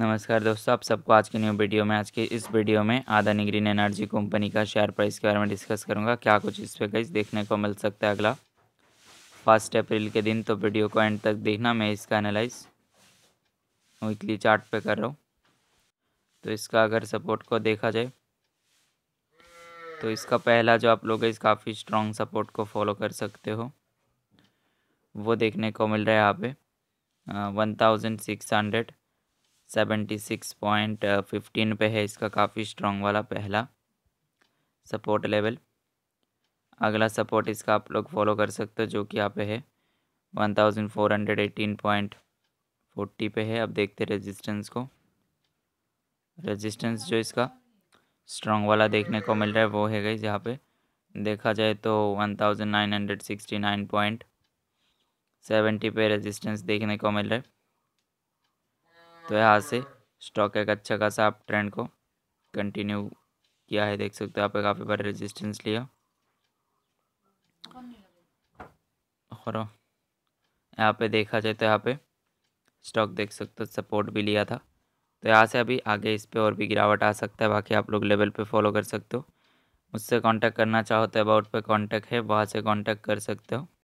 नमस्कार दोस्तों आप सबको आज के न्यू वीडियो में आज के इस वीडियो में आदानी ग्रीन एनर्जी कंपनी का शेयर प्राइस के बारे में डिस्कस करूंगा क्या कुछ इस पे गाइस देखने को मिल सकता है अगला फर्स्ट अप्रैल के दिन तो वीडियो को एंड तक देखना मैं इसका एनालाइज वीकली चार्ट पे कर रहा हूँ तो इसका अगर सपोर्ट को देखा जाए तो इसका पहला जो आप लोग इस काफ़ी स्ट्रॉन्ग सपोर्ट को फॉलो कर सकते हो वो देखने को मिल रहा है यहाँ पे one thousand six hundred seventy six point fifteen पे है इसका काफ़ी स्ट्रॉन्ग वाला पहला सपोर्ट लेवल अगला सपोर्ट इसका आप लोग फॉलो कर सकते हो जो कि यहाँ पे है one thousand four hundred eighteen point forty पे है अब देखते रेजिस्टेंस को रेजिस्टेंस जो इसका स्ट्रॉन्ग वाला देखने को मिल रहा है वो है गई जहाँ पे देखा जाए तो one thousand nine hundred sixty nine point seventy पे रेजिस्टेंस देखने को मिल रहा है तो यहाँ से स्टॉक एक अच्छा खासा आप ट्रेंड को कंटिन्यू किया है देख सकते हो आप काफ़ी बार रेजिस्टेंस लिया और यहाँ पे देखा जाए तो यहाँ पे स्टॉक देख सकते हो सपोर्ट भी लिया था तो यहाँ से अभी आगे इस पर और भी गिरावट आ सकता है बाकी आप लोग लेवल पे फॉलो कर सकते हो मुझसे कांटेक्ट करना चाहो तो अबाउट पे कांटेक्ट है वहाँ से कांटेक्ट कर सकते हो